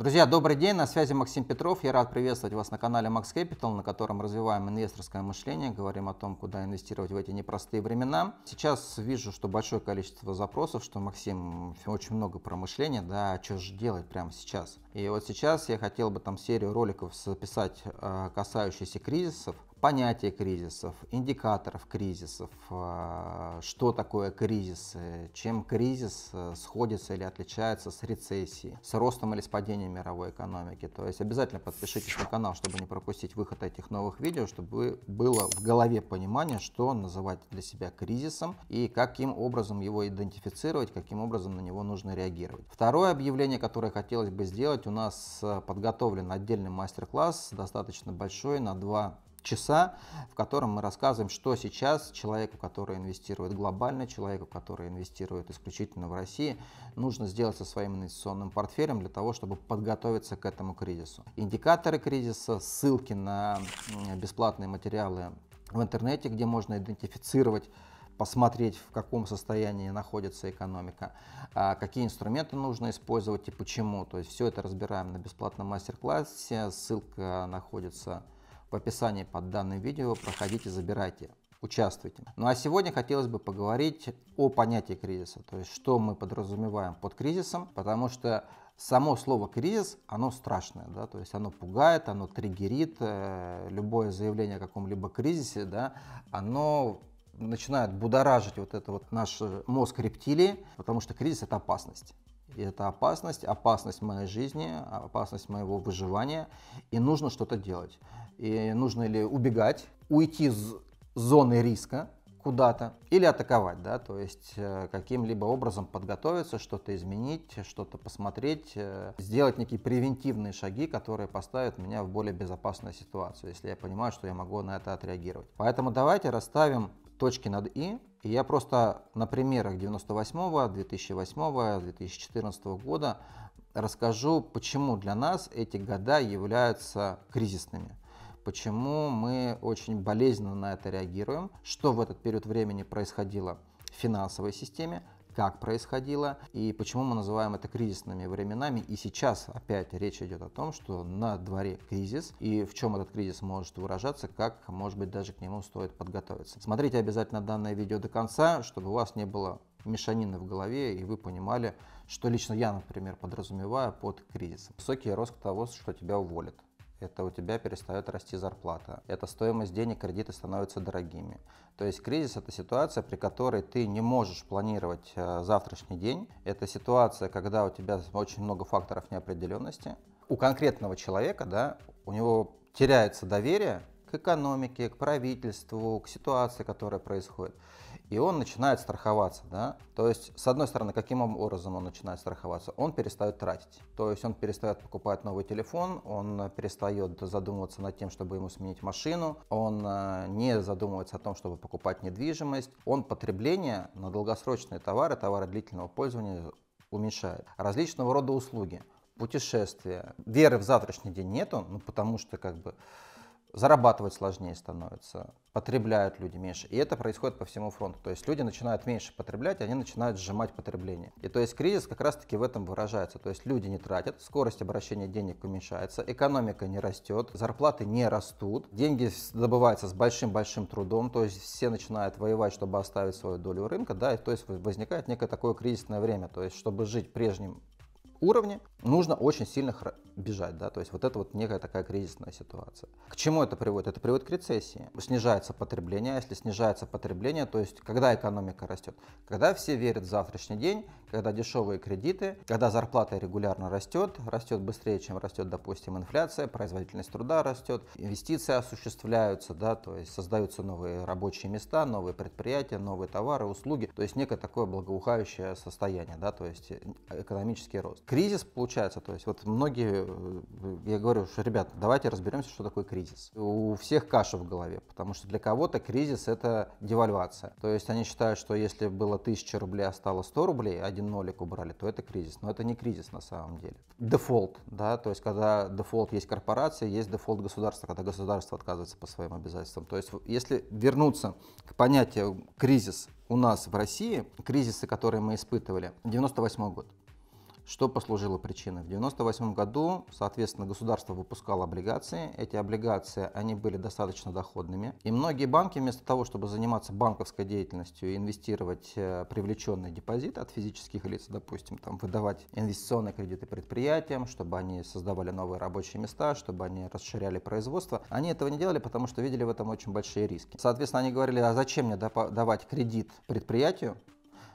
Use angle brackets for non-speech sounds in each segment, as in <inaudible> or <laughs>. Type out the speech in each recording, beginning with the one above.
Друзья, добрый день, на связи Максим Петров. Я рад приветствовать вас на канале Max Capital, на котором развиваем инвесторское мышление, говорим о том, куда инвестировать в эти непростые времена. Сейчас вижу, что большое количество запросов, что Максим очень много промышления. да, а что же делать прямо сейчас. И вот сейчас я хотел бы там серию роликов записать, э, касающихся кризисов, понятие кризисов, индикаторов кризисов, а, что такое кризисы, чем кризис э, сходится или отличается с рецессией, с ростом или с падением мировой экономики. То есть обязательно подпишитесь на канал, чтобы не пропустить выход этих новых видео, чтобы было в голове понимание, что называть для себя кризисом и каким образом его идентифицировать, каким образом на него нужно реагировать. Второе объявление, которое хотелось бы сделать, у нас э, подготовлен отдельный мастер-класс, достаточно большой, на два часа, в котором мы рассказываем, что сейчас человеку, который инвестирует глобально, человеку, который инвестирует исключительно в России, нужно сделать со своим инвестиционным портфелем для того, чтобы подготовиться к этому кризису. Индикаторы кризиса, ссылки на бесплатные материалы в интернете, где можно идентифицировать посмотреть, в каком состоянии находится экономика, а, какие инструменты нужно использовать и почему. То есть все это разбираем на бесплатном мастер-классе. Ссылка находится в описании под данным видео. Проходите, забирайте участвуйте. Ну а сегодня хотелось бы поговорить о понятии кризиса, то есть что мы подразумеваем под кризисом, потому что само слово кризис, оно страшное, да, то есть оно пугает, оно триггерит, э, любое заявление о каком-либо кризисе, да, оно начинает будоражить вот это вот наш мозг рептилии, потому что кризис это опасность и это опасность, опасность моей жизни, опасность моего выживания, и нужно что-то делать. И нужно ли убегать, уйти из зоны риска куда-то, или атаковать, да, то есть э, каким-либо образом подготовиться, что-то изменить, что-то посмотреть, э, сделать некие превентивные шаги, которые поставят меня в более безопасную ситуацию, если я понимаю, что я могу на это отреагировать. Поэтому давайте расставим точки над «и», и я просто на примерах 98, 2008, 2014 года расскажу, почему для нас эти года являются кризисными почему мы очень болезненно на это реагируем, что в этот период времени происходило в финансовой системе, как происходило и почему мы называем это кризисными временами. И сейчас опять речь идет о том, что на дворе кризис и в чем этот кризис может выражаться, как, может быть, даже к нему стоит подготовиться. Смотрите обязательно данное видео до конца, чтобы у вас не было мешанины в голове, и вы понимали, что лично я, например, подразумеваю под кризисом. Высокий рост к того, что тебя уволят это у тебя перестает расти зарплата, это стоимость денег, кредиты становятся дорогими. То есть кризис – это ситуация, при которой ты не можешь планировать э, завтрашний день, это ситуация, когда у тебя очень много факторов неопределенности. У конкретного человека, да, у него теряется доверие к экономике, к правительству, к ситуации, которая происходит и он начинает страховаться, да. То есть, с одной стороны, каким образом он начинает страховаться? Он перестает тратить. То есть он перестает покупать новый телефон, он э, перестает задумываться над тем, чтобы ему сменить машину, он э, не задумывается о том, чтобы покупать недвижимость, он потребление на долгосрочные товары, товары длительного пользования уменьшает. Различного рода услуги, путешествия. Веры в завтрашний день нету, ну потому что как бы зарабатывать сложнее становится, потребляют люди меньше. И это происходит по всему фронту. То есть люди начинают меньше потреблять, они начинают сжимать потребление. И то есть кризис как раз-таки в этом выражается. То есть люди не тратят, скорость обращения денег уменьшается, экономика не растет, зарплаты не растут, деньги добываются с большим-большим трудом, то есть все начинают воевать, чтобы оставить свою долю рынка, да, и то есть возникает некое такое кризисное время, то есть чтобы жить прежним уровне, нужно очень сильно бежать, да, то есть вот это вот некая такая кризисная ситуация. К чему это приводит? Это приводит к рецессии. Снижается потребление, а если снижается потребление, то есть когда экономика растет, когда все верят в завтрашний день, когда дешевые кредиты, когда зарплата регулярно растет, растет быстрее, чем растет, допустим, инфляция, производительность труда растет, инвестиции осуществляются, да, то есть создаются новые рабочие места, новые предприятия, новые товары, услуги, то есть некое такое благоухающее состояние, да, то есть э, экономический рост кризис получается. То есть вот многие, э, я говорю, что, ребят, давайте разберемся, что такое кризис. У всех каша в голове, потому что для кого-то кризис – это девальвация. То есть они считают, что если было 1000 рублей, а стало 100 рублей, один нолик убрали, то это кризис. Но это не кризис на самом деле. Дефолт, да, то есть когда дефолт есть корпорация, есть дефолт государства, когда государство отказывается по своим обязательствам. То есть если вернуться к понятию кризис у нас в России, кризисы, которые мы испытывали, 98 год, что послужило причиной? В 1998 году, соответственно, государство выпускало облигации. Эти облигации, они были достаточно доходными. И многие банки, вместо того, чтобы заниматься банковской деятельностью и инвестировать э, привлеченные депозиты от физических лиц, допустим, там, выдавать инвестиционные кредиты предприятиям, чтобы они создавали новые рабочие места, чтобы они расширяли производство, они этого не делали, потому что видели в этом очень большие риски. Соответственно, они говорили, а зачем мне давать кредит предприятию,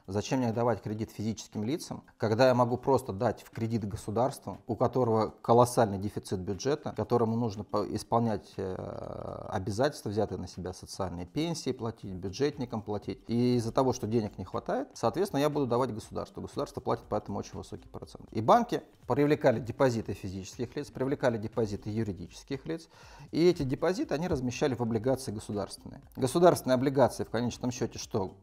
Зачем мне давать кредит физическим лицам, когда я могу просто дать в кредит государству, у которого колоссальный дефицит бюджета, которому нужно исполнять э, обязательства, взятые на себя социальные пенсии, платить бюджетникам, платить. И из-за того, что денег не хватает, соответственно, я буду давать государству. Государство платит поэтому очень высокий процент. И банки привлекали депозиты физических лиц, привлекали депозиты юридических лиц, и эти депозиты они размещали в облигации государственные. Государственные облигации в конечном счете что?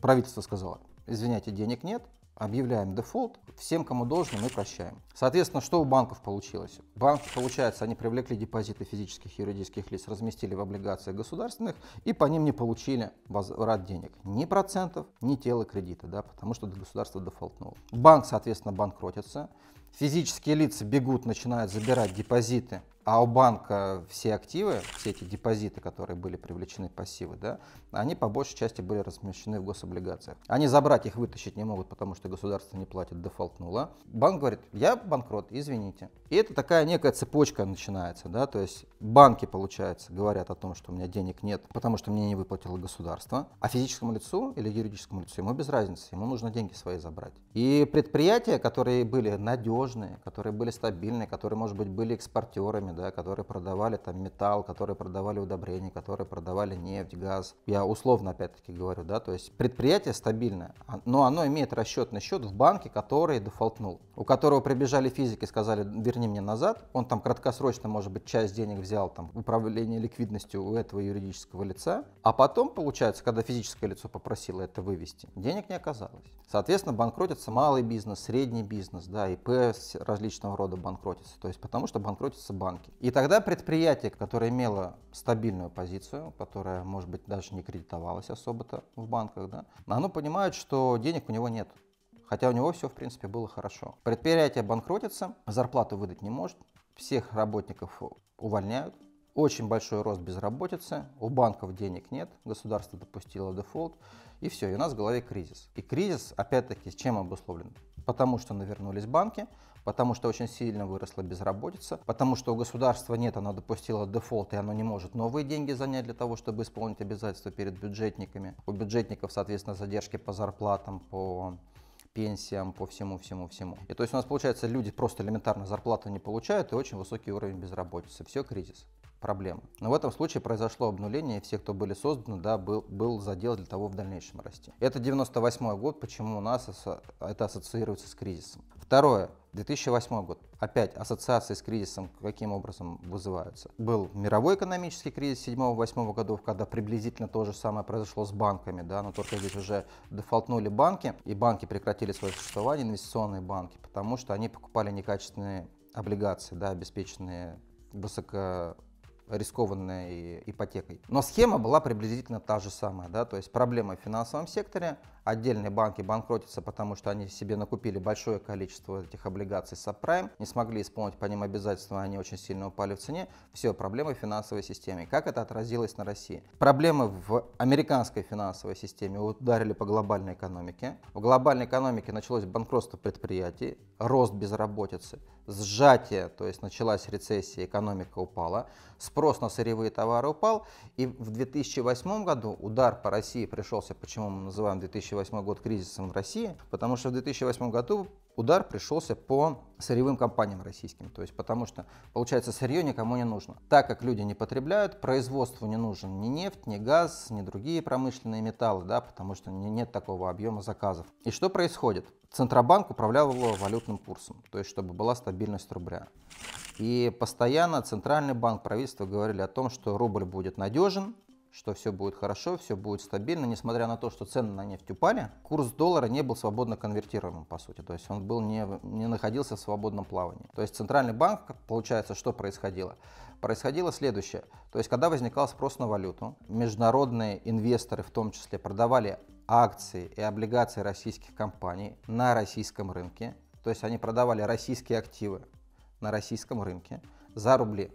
Правительство сказало, извиняйте, денег нет, объявляем дефолт, всем, кому должны, мы прощаем. Соответственно, что у банков получилось? Банки, получается, они привлекли депозиты физических и юридических лиц, разместили в облигациях государственных и по ним не получили возврат денег. Ни процентов, ни тела кредита, да, потому что государство дефолтнуло. Банк, соответственно, банкротится. Физические лица бегут, начинают забирать депозиты а у банка все активы, все эти депозиты, которые были привлечены пассивы, да, они по большей части были размещены в гособлигациях. Они забрать их вытащить не могут, потому что государство не платит, дефолтнуло. Банк говорит, я банкрот, извините. И это такая некая цепочка начинается, да, то есть банки, получается, говорят о том, что у меня денег нет, потому что мне не выплатило государство, а физическому лицу или юридическому лицу ему без разницы, ему нужно деньги свои забрать. И предприятия, которые были надежные, которые были стабильные, которые, может быть, были экспортерами, делами, да, которые продавали там металл, которые продавали удобрения, которые продавали нефть, газ. Я условно опять-таки говорю, да, то есть предприятие стабильное, а, но оно имеет расчетный счет в банке, который дефолтнул, у которого прибежали физики, сказали, верни мне назад, он там краткосрочно, может быть, часть денег взял там управление ликвидностью у этого юридического лица, а потом, получается, когда физическое лицо попросило это вывести, денег не оказалось. Соответственно, банкротится малый бизнес, средний бизнес, да, ИП различного рода банкротится, то есть потому что банкротится банк банки. И тогда предприятие, которое имело стабильную позицию, которая, может быть, даже не кредитовалась особо-то в банках, да, оно понимает, что денег у него нет. Хотя у него все, в принципе, было хорошо. Предприятие банкротится, зарплату выдать не может, всех работников увольняют, очень большой рост безработицы, у банков денег нет, государство допустило дефолт, и все, и у нас в голове кризис. И кризис, опять-таки, с чем обусловлен? потому что навернулись банки, потому что очень сильно выросла безработица, потому что у государства нет, оно допустило дефолт, и оно не может новые деньги занять для того, чтобы исполнить обязательства перед бюджетниками. У бюджетников, соответственно, задержки по зарплатам, по пенсиям, по всему, всему, всему. И то есть у нас получается люди просто элементарно зарплату не получают и очень высокий уровень безработицы. Все, кризис проблем. Но в этом случае произошло обнуление, и все, кто были созданы, да, был, был задел для того в дальнейшем расти. Это 98 год, почему у нас это ассоциируется с кризисом. Второе. 2008 год. Опять ассоциации с кризисом каким образом вызываются? Был мировой экономический кризис 7-8 годов, когда приблизительно то же самое произошло с банками, да, но только здесь уже дефолтнули банки, и банки прекратили свое существование, инвестиционные банки, потому что они покупали некачественные облигации, да, обеспеченные высоко рискованной ипотекой. Но схема была приблизительно та же самая, да, то есть проблема в финансовом секторе, Отдельные банки банкротятся, потому что они себе накупили большое количество этих облигаций сабпрайм, не смогли исполнить по ним обязательства, они очень сильно упали в цене. Все, проблемы в финансовой системе. Как это отразилось на России? Проблемы в американской финансовой системе ударили по глобальной экономике. В глобальной экономике началось банкротство предприятий, рост безработицы, сжатие, то есть началась рецессия, экономика упала, спрос на сырьевые товары упал, и в 2008 году удар по России пришелся, почему мы называем 2008 2008 год кризисом в России, потому что в 2008 году удар пришелся по сырьевым компаниям российским. То есть потому что, получается, сырье никому не нужно. Так как люди не потребляют, производству не нужен ни нефть, ни газ, ни другие промышленные металлы, да, потому что нет такого объема заказов. И что происходит? Центробанк управлял его валютным курсом, то есть чтобы была стабильность рубля. И постоянно Центральный банк, правительство говорили о том, что рубль будет надежен, что все будет хорошо, все будет стабильно, несмотря на то, что цены на нефть упали, курс доллара не был свободно конвертируемым, по сути, то есть он был не, не находился в свободном плавании. То есть центральный банк, получается, что происходило? Происходило следующее, то есть когда возникал спрос на валюту, международные инвесторы в том числе продавали акции и облигации российских компаний на российском рынке, то есть они продавали российские активы на российском рынке за рубли,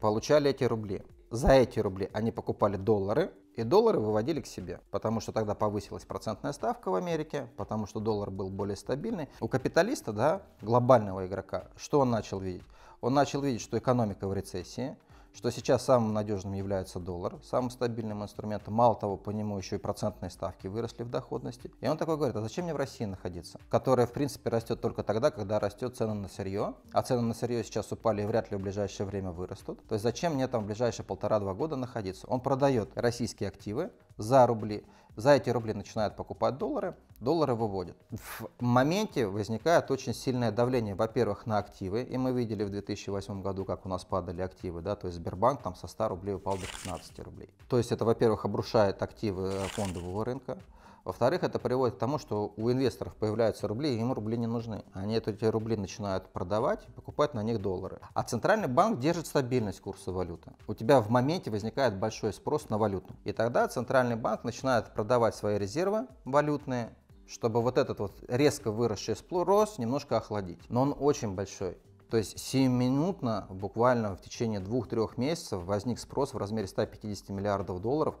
получали эти рубли, за эти рубли они покупали доллары, и доллары выводили к себе, потому что тогда повысилась процентная ставка в Америке, потому что доллар был более стабильный. У капиталиста, да, глобального игрока, что он начал видеть? Он начал видеть, что экономика в рецессии, что сейчас самым надежным является доллар, самым стабильным инструментом. Мало того, по нему еще и процентные ставки выросли в доходности. И он такой говорит, а зачем мне в России находиться, которая, в принципе, растет только тогда, когда растет цена на сырье, а цены на сырье сейчас упали и вряд ли в ближайшее время вырастут. То есть зачем мне там в ближайшие полтора-два года находиться? Он продает российские активы за рубли, за эти рубли начинают покупать доллары, доллары выводят. В моменте возникает очень сильное давление, во-первых, на активы, и мы видели в 2008 году, как у нас падали активы, да, то есть Сбербанк там со 100 рублей упал до 15 рублей. То есть это, во-первых, обрушает активы э, фондового рынка, во-вторых, это приводит к тому, что у инвесторов появляются рубли, и им рубли не нужны. Они эти рубли начинают продавать и покупать на них доллары. А центральный банк держит стабильность курса валюты. У тебя в моменте возникает большой спрос на валюту. И тогда центральный банк начинает продавать свои резервы валютные чтобы вот этот вот резко выросший сплурос немножко охладить. Но он очень большой. То есть 7 минутно, буквально в течение 2-3 месяцев возник спрос в размере 150 миллиардов долларов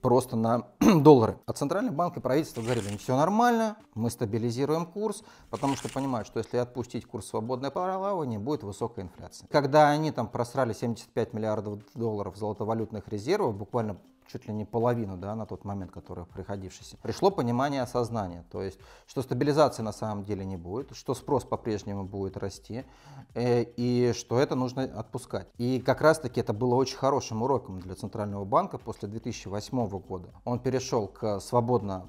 просто на <clears throat> доллары. А центральный банк и правительство говорили: все нормально, мы стабилизируем курс, потому что понимают, что если отпустить курс свободное плавание, будет высокая инфляция. Когда они там просрали 75 миллиардов долларов золотовалютных резервов, буквально чуть ли не половину да, на тот момент, который приходившийся. Пришло понимание осознания, то есть, что стабилизации на самом деле не будет, что спрос по-прежнему будет расти, э, и что это нужно отпускать. И как раз-таки это было очень хорошим уроком для Центрального банка после 2008 года. Он перешел к свободному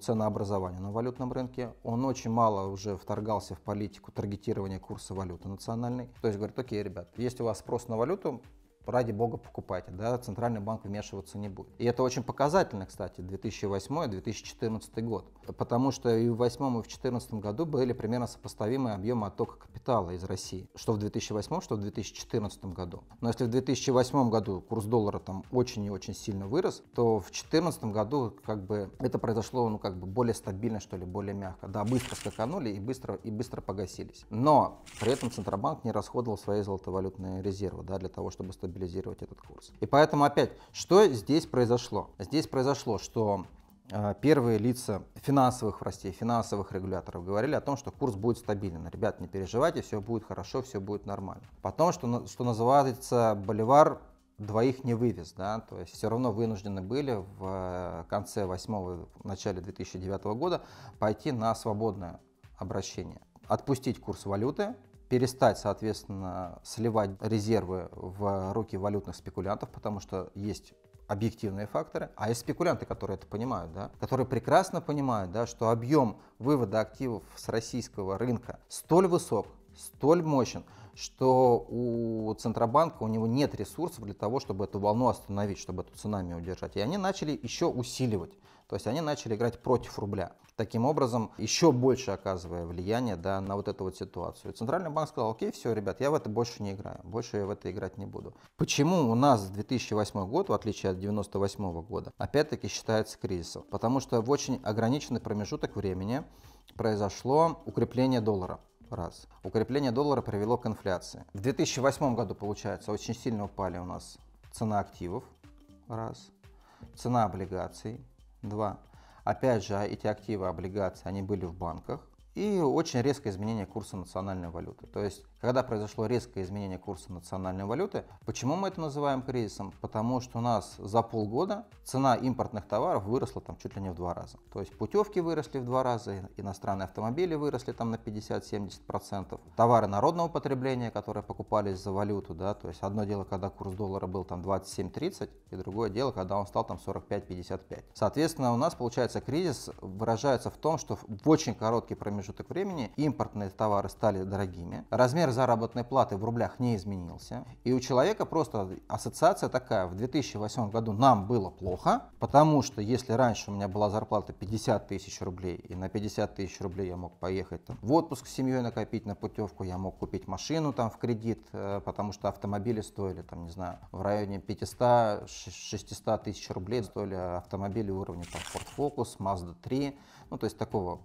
ценообразованию на валютном рынке. Он очень мало уже вторгался в политику таргетирования курса валюты национальной. То есть говорит, окей, ребят, есть у вас спрос на валюту, ради бога, покупайте, а, да, Центральный банк вмешиваться не будет. И это очень показательно, кстати, 2008-2014 год, потому что и в 2008, и в 2014 году были примерно сопоставимые объемы оттока капитала из России, что в 2008, что в 2014 году. Но если в 2008 году курс доллара там очень и очень сильно вырос, то в 2014 году как бы это произошло, ну, как бы более стабильно, что ли, более мягко. Да, быстро скаканули и быстро, и быстро погасились. Но при этом Центробанк не расходовал свои золотовалютные резервы, да, для того, чтобы стабилизировать стабилизировать этот курс. И поэтому опять, что здесь произошло? Здесь произошло, что э, первые лица финансовых властей, финансовых регуляторов говорили о том, что курс будет стабилен. Ребят, не переживайте, все будет хорошо, все будет нормально. Потом, что, что называется, боливар двоих не вывез, да, то есть все равно вынуждены были в э, конце 8 начале 2009 года пойти на свободное обращение, отпустить курс валюты, перестать, соответственно, сливать резервы в руки валютных спекулянтов, потому что есть объективные факторы, а есть спекулянты, которые это понимают, да, которые прекрасно понимают, да, что объем вывода активов с российского рынка столь высок, столь мощен, что у Центробанка у него нет ресурсов для того, чтобы эту волну остановить, чтобы эту цунами удержать. И они начали еще усиливать то есть они начали играть против рубля. Таким образом, еще больше оказывая влияние да, на вот эту вот ситуацию. Центральный банк сказал, окей, все, ребят, я в это больше не играю, больше я в это играть не буду. Почему у нас 2008 год, в отличие от 1998 года, опять-таки считается кризисом? Потому что в очень ограниченный промежуток времени произошло укрепление доллара. Раз. Укрепление доллара привело к инфляции. В 2008 году, получается, очень сильно упали у нас цена активов. Раз. Цена облигаций два. Опять же, эти активы, облигации, они были в банках. И очень резкое изменение курса национальной валюты. То есть когда произошло резкое изменение курса национальной валюты, почему мы это называем кризисом? Потому что у нас за полгода цена импортных товаров выросла там чуть ли не в два раза. То есть путевки выросли в два раза, иностранные автомобили выросли там на 50-70%, товары народного потребления, которые покупались за валюту, да, то есть одно дело, когда курс доллара был там 27-30, и другое дело, когда он стал там 45-55. Соответственно, у нас получается кризис выражается в том, что в очень короткий промежуток времени импортные товары стали дорогими, размер заработной платы в рублях не изменился. И у человека просто ассоциация такая, в 2008 году нам было плохо, потому что если раньше у меня была зарплата 50 тысяч рублей, и на 50 тысяч рублей я мог поехать там, в отпуск с семьей накопить на путевку, я мог купить машину там в кредит, э, потому что автомобили стоили там, не знаю, в районе 500-600 тысяч рублей стоили автомобили уровня там Ford Focus, Mazda 3, ну, то есть такого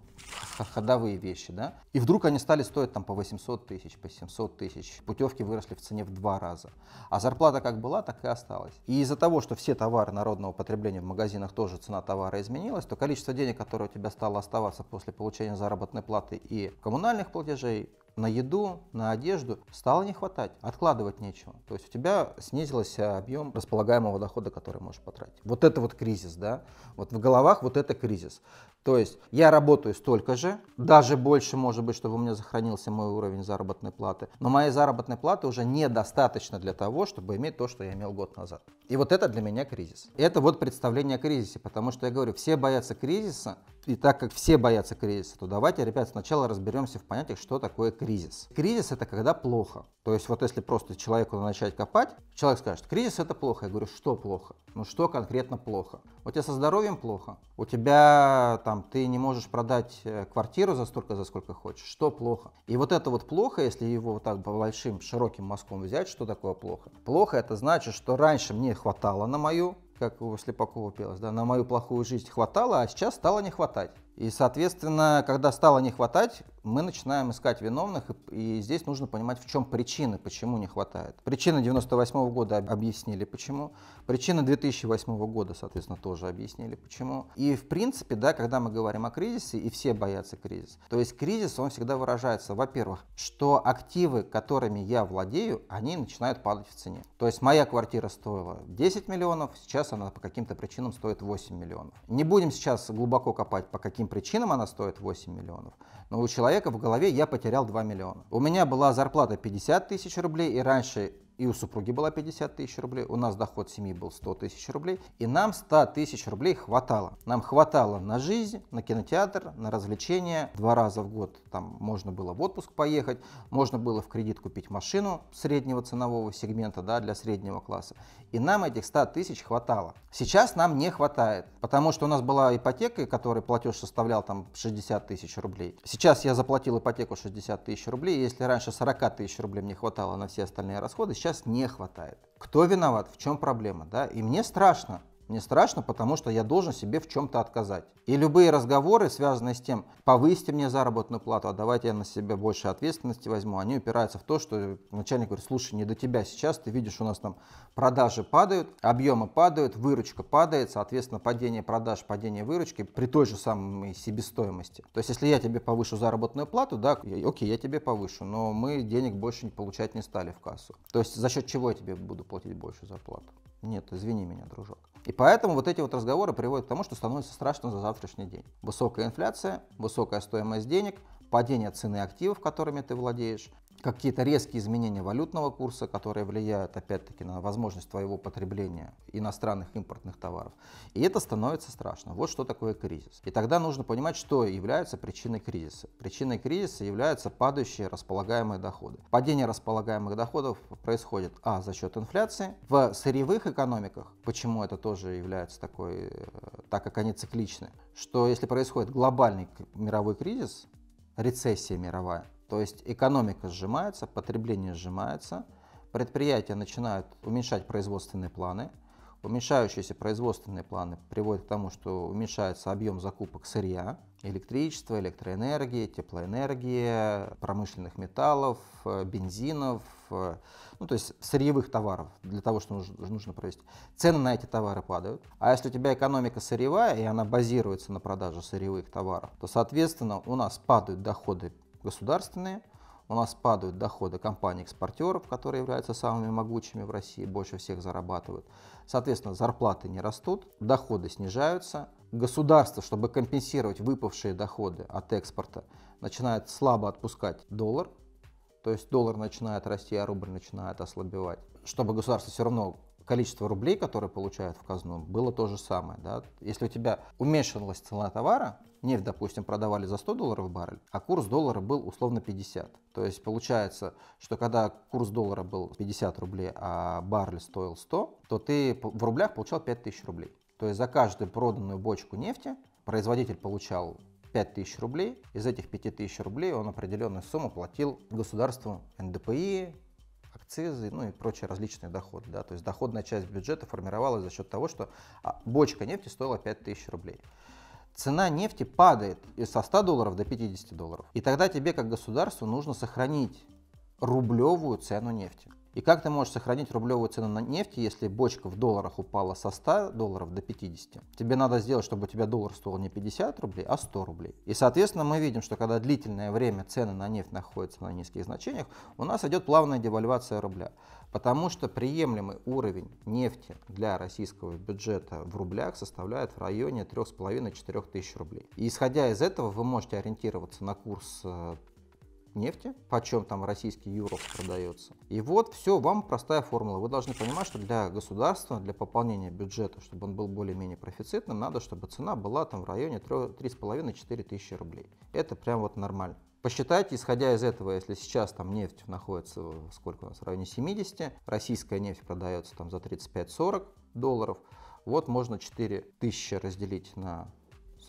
ходовые вещи, да, и вдруг они стали стоить там по 800 тысяч, по 700 тысяч, путевки выросли в цене в два раза, а зарплата как была, так и осталась. И из-за того, что все товары народного потребления в магазинах тоже цена товара изменилась, то количество денег, которое у тебя стало оставаться после получения заработной платы и коммунальных платежей, на еду, на одежду стало не хватать, откладывать нечего. То есть у тебя снизился э, объем располагаемого дохода, который можешь потратить. Вот это вот кризис, да? Вот в головах вот это кризис. То есть я работаю столько же, даже больше, может быть, чтобы у меня сохранился мой уровень заработной платы, но моей заработной платы уже недостаточно для того, чтобы иметь то, что я имел год назад. И вот это для меня кризис. Это вот представление о кризисе, потому что я говорю, все боятся кризиса, и так как все боятся кризиса, то давайте, ребят, сначала разберемся в понятиях, что такое кризис. Кризис это когда плохо. То есть вот если просто человеку начать копать, человек скажет, кризис это плохо. Я говорю, что плохо? Ну что конкретно плохо? У тебя со здоровьем плохо? У тебя там ты не можешь продать э, квартиру за столько, за сколько хочешь, что плохо. И вот это вот плохо, если его вот так по большим широким мазком взять, что такое плохо? Плохо это значит, что раньше мне хватало на мою как у Слепакова пелось, да, на мою плохую жизнь хватало, а сейчас стало не хватать. И, соответственно, когда стало не хватать, мы начинаем искать виновных, и, и здесь нужно понимать, в чем причины, почему не хватает. Причины 98 года объяснили почему, причины 2008 года, соответственно, тоже объяснили почему. И, в принципе, да, когда мы говорим о кризисе, и все боятся кризиса, то есть кризис, он всегда выражается, во-первых, что активы, которыми я владею, они начинают падать в цене. То есть моя квартира стоила 10 миллионов, сейчас она по каким-то причинам стоит 8 миллионов. Не будем сейчас глубоко копать, по каким причинам она стоит 8 миллионов, но у человека человека в голове я потерял 2 миллиона. У меня была зарплата 50 тысяч рублей, и раньше и у супруги было 50 тысяч рублей, у нас доход семьи был 100 тысяч рублей, и нам 100 тысяч рублей хватало. Нам хватало на жизнь, на кинотеатр, на развлечения. Два раза в год там можно было в отпуск поехать, можно было в кредит купить машину среднего ценового сегмента да, для среднего класса. И нам этих 100 тысяч хватало. Сейчас нам не хватает, потому что у нас была ипотека, которой платеж составлял там 60 тысяч рублей. Сейчас я заплатил ипотеку 60 тысяч рублей, если раньше 40 тысяч рублей мне хватало на все остальные расходы, сейчас сейчас не хватает. Кто виноват, в чем проблема, да? И мне страшно, мне страшно, потому что я должен себе в чем-то отказать. И любые разговоры, связанные с тем, повысьте мне заработную плату, а давайте я на себя больше ответственности возьму, они упираются в то, что начальник говорит, слушай, не до тебя сейчас, ты видишь, у нас там продажи падают, объемы падают, выручка падает, соответственно, падение продаж, падение выручки при той же самой себестоимости. То есть, если я тебе повышу заработную плату, да, окей, я тебе повышу, но мы денег больше получать не стали в кассу. То есть, за счет чего я тебе буду платить больше зарплату? Нет, извини меня, дружок. И поэтому вот эти вот разговоры приводят к тому, что становится страшно за завтрашний день. Высокая инфляция, высокая стоимость денег, падение цены активов, которыми ты владеешь, какие-то резкие изменения валютного курса, которые влияют опять-таки на возможность твоего потребления иностранных импортных товаров. И это становится страшно. Вот что такое кризис. И тогда нужно понимать, что является причиной кризиса. Причиной кризиса являются падающие располагаемые доходы. Падение располагаемых доходов происходит, а, за счет инфляции. В сырьевых экономиках, почему это тоже является такой, э, так как они цикличны, что если происходит глобальный мировой кризис, рецессия мировая, то есть экономика сжимается, потребление сжимается, предприятия начинают уменьшать производственные планы, уменьшающиеся производственные планы приводят к тому, что уменьшается объем закупок сырья, электричества, электроэнергии, теплоэнергии, промышленных металлов, э, бензинов, э, ну то есть сырьевых товаров для того, что нужно, нужно провести. Цены на эти товары падают. А если у тебя экономика сырьевая и она базируется на продаже сырьевых товаров, то, соответственно, у нас падают доходы государственные, у нас падают доходы компаний-экспортеров, которые являются самыми могучими в России, больше всех зарабатывают. Соответственно, зарплаты не растут, доходы снижаются. Государство, чтобы компенсировать выпавшие доходы от экспорта, начинает слабо отпускать доллар, то есть доллар начинает расти, а рубль начинает ослабевать. Чтобы государство все равно количество рублей, которые получают в казну, было то же самое. Да? Если у тебя уменьшилась цена товара, нефть, допустим, продавали за 100 долларов баррель, а курс доллара был условно 50. То есть получается, что когда курс доллара был 50 рублей, а баррель стоил 100, то ты в рублях получал 5000 рублей. То есть за каждую проданную бочку нефти производитель получал 5000 рублей. Из этих 5000 рублей он определенную сумму платил государству НДПИ, акцизы, ну и прочие различные доходы. Да? То есть доходная часть бюджета формировалась за счет того, что а, бочка нефти стоила 5000 рублей цена нефти падает со 100 долларов до 50 долларов. И тогда тебе, как государству, нужно сохранить рублевую цену нефти. И как ты можешь сохранить рублевую цену на нефть, если бочка в долларах упала со 100 долларов до 50? Тебе надо сделать, чтобы у тебя доллар стоил не 50 рублей, а 100 рублей. И, соответственно, мы видим, что когда длительное время цены на нефть находятся на низких значениях, у нас идет плавная девальвация рубля. Потому что приемлемый уровень нефти для российского бюджета в рублях составляет в районе 3,5-4 тысяч рублей. И исходя из этого, вы можете ориентироваться на курс э, нефти, почем там российский юров продается. И вот все, вам простая формула. Вы должны понимать, что для государства, для пополнения бюджета, чтобы он был более-менее профицитным, надо, чтобы цена была там в районе 3,5-4 тысячи рублей. Это прям вот нормально. Посчитайте, исходя из этого, если сейчас там нефть находится, сколько у нас, в районе 70, российская нефть продается там за 35-40 долларов, вот можно тысячи разделить на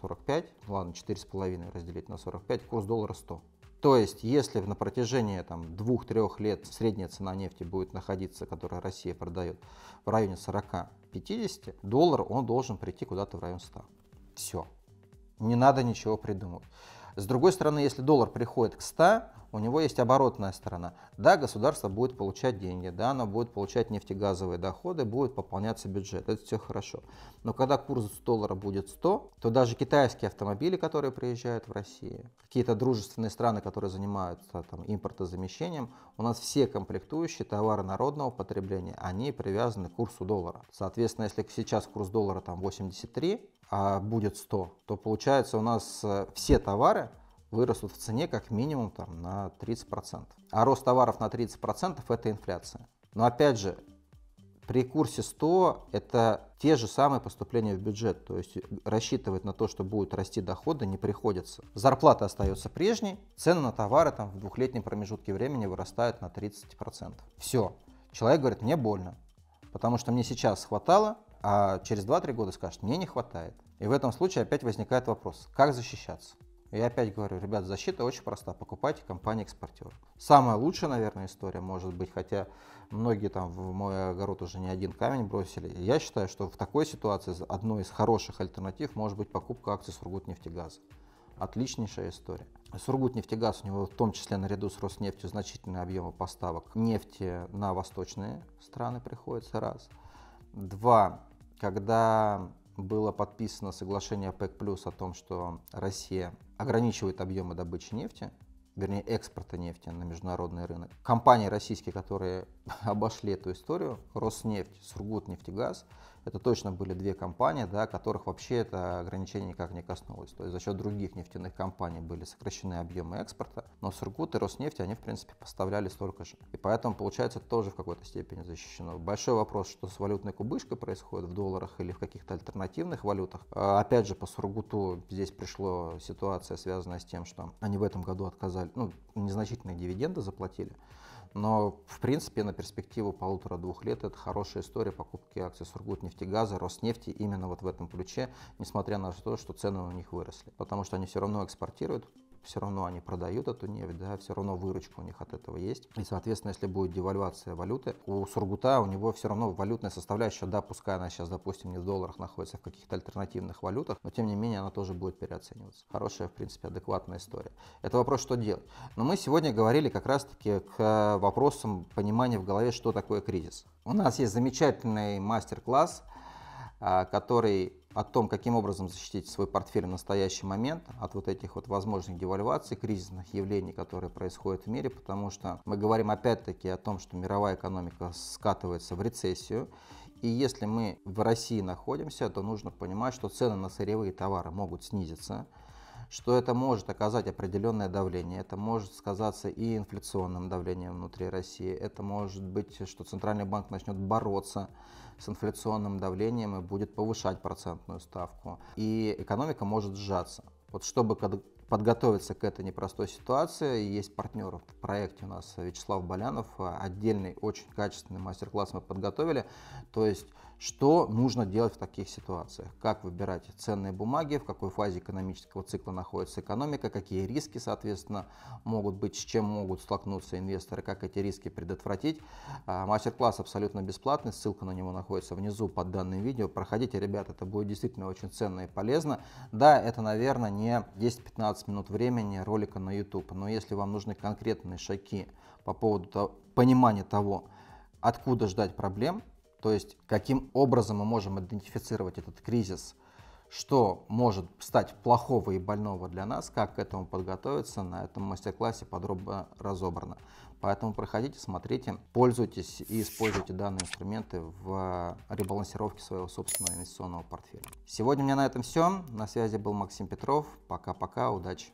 45, ладно, 4,5 разделить на 45, курс доллара 100. То есть, если на протяжении там, 2-3 лет средняя цена нефти будет находиться, которую Россия продает, в районе 40-50, доллар он должен прийти куда-то в район 100. Все. Не надо ничего придумывать. С другой стороны, если доллар приходит к 100, у него есть оборотная сторона. Да, государство будет получать деньги, да, оно будет получать нефтегазовые доходы, будет пополняться бюджет, это все хорошо. Но когда курс доллара будет 100, то даже китайские автомобили, которые приезжают в Россию, какие-то дружественные страны, которые занимаются там, импортозамещением, у нас все комплектующие товары народного потребления, они привязаны к курсу доллара. Соответственно, если сейчас курс доллара там 83, а будет 100, то получается у нас э, все товары вырастут в цене как минимум там, на 30%. А рост товаров на 30% это инфляция. Но опять же, при курсе 100 это те же самые поступления в бюджет. То есть рассчитывать на то, что будут расти доходы, не приходится. Зарплата остается прежней, цены на товары там, в двухлетнем промежутке времени вырастают на 30%. Все. Человек говорит, мне больно, потому что мне сейчас хватало, а через 2-3 года скажет, мне не хватает. И в этом случае опять возникает вопрос, как защищаться? Я опять говорю, ребят, защита очень проста. Покупайте компанию экспортер Самая лучшая, наверное, история может быть, хотя многие там в мой огород уже не один камень бросили. Я считаю, что в такой ситуации одной из хороших альтернатив может быть покупка акций Сургутнефтегаза. Отличнейшая история. Сургутнефтегаз, у него в том числе наряду с Роснефтью значительные объемы поставок нефти на восточные страны приходится, раз. Два, когда было подписано соглашение ОПЕК+, о том, что Россия ограничивает объемы добычи нефти, вернее экспорта нефти на международный рынок. Компании российские, которые <laughs> обошли эту историю, Роснефть, Сургутнефтегаз, это точно были две компании, да, которых вообще это ограничение никак не коснулось. То есть за счет других нефтяных компаний были сокращены объемы экспорта, но Сургут и Роснефть, они, в принципе, поставляли столько же. И поэтому, получается, тоже в какой-то степени защищено. Большой вопрос, что с валютной кубышкой происходит в долларах или в каких-то альтернативных валютах. А, опять же, по Сургуту здесь пришла ситуация, связанная с тем, что они в этом году отказали, ну, незначительные дивиденды заплатили. Но, в принципе, на перспективу полутора-двух лет это хорошая история покупки акций Сургутнефтегаза, Роснефти именно вот в этом ключе, несмотря на то, что цены у них выросли. Потому что они все равно экспортируют, все равно они продают эту нефть, да, все равно выручка у них от этого есть. И, соответственно, если будет девальвация валюты, у Сургута у него все равно валютная составляющая, да, пускай она сейчас, допустим, не в долларах находится, а в каких-то альтернативных валютах, но тем не менее она тоже будет переоцениваться. Хорошая, в принципе, адекватная история. Это вопрос, что делать. Но мы сегодня говорили как раз-таки к вопросам понимания в голове, что такое кризис. У нас есть замечательный мастер-класс, а, который о том, каким образом защитить свой портфель в настоящий момент от вот этих вот возможных девальваций, кризисных явлений, которые происходят в мире, потому что мы говорим опять-таки о том, что мировая экономика скатывается в рецессию, и если мы в России находимся, то нужно понимать, что цены на сырьевые товары могут снизиться, что это может оказать определенное давление. Это может сказаться и инфляционным давлением внутри России. Это может быть, что Центральный банк начнет бороться с инфляционным давлением и будет повышать процентную ставку. И экономика может сжаться. Вот чтобы подготовиться к этой непростой ситуации. Есть партнер в проекте у нас Вячеслав Болянов, Отдельный, очень качественный мастер-класс мы подготовили. То есть что нужно делать в таких ситуациях? Как выбирать ценные бумаги, в какой фазе экономического цикла находится экономика, какие риски, соответственно, могут быть, с чем могут столкнуться инвесторы, как эти риски предотвратить. А, мастер-класс абсолютно бесплатный, ссылка на него находится внизу под данным видео. Проходите, ребята, это будет действительно очень ценно и полезно. Да, это, наверное, не 10-15 минут времени ролика на YouTube, но если вам нужны конкретные шаги по поводу того, понимания того, откуда ждать проблем, то есть, каким образом мы можем идентифицировать этот кризис, что может стать плохого и больного для нас, как к этому подготовиться, на этом мастер-классе подробно разобрано. Поэтому проходите, смотрите, пользуйтесь и используйте данные инструменты в ребалансировке своего собственного инвестиционного портфеля. Сегодня у меня на этом все. На связи был Максим Петров. Пока-пока, удачи!